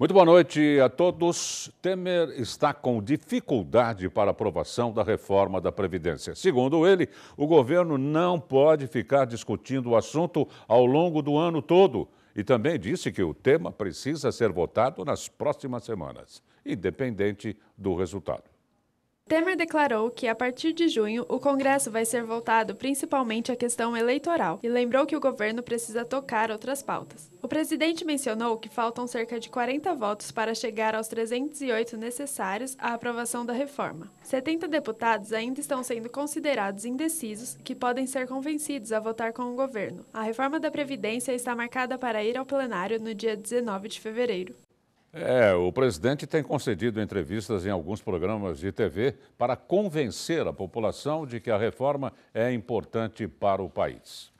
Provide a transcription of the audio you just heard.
Muito boa noite a todos. Temer está com dificuldade para aprovação da reforma da Previdência. Segundo ele, o governo não pode ficar discutindo o assunto ao longo do ano todo. E também disse que o tema precisa ser votado nas próximas semanas, independente do resultado. Temer declarou que, a partir de junho, o Congresso vai ser voltado principalmente à questão eleitoral e lembrou que o governo precisa tocar outras pautas. O presidente mencionou que faltam cerca de 40 votos para chegar aos 308 necessários à aprovação da reforma. 70 deputados ainda estão sendo considerados indecisos, que podem ser convencidos a votar com o governo. A reforma da Previdência está marcada para ir ao plenário no dia 19 de fevereiro. É, o presidente tem concedido entrevistas em alguns programas de TV para convencer a população de que a reforma é importante para o país.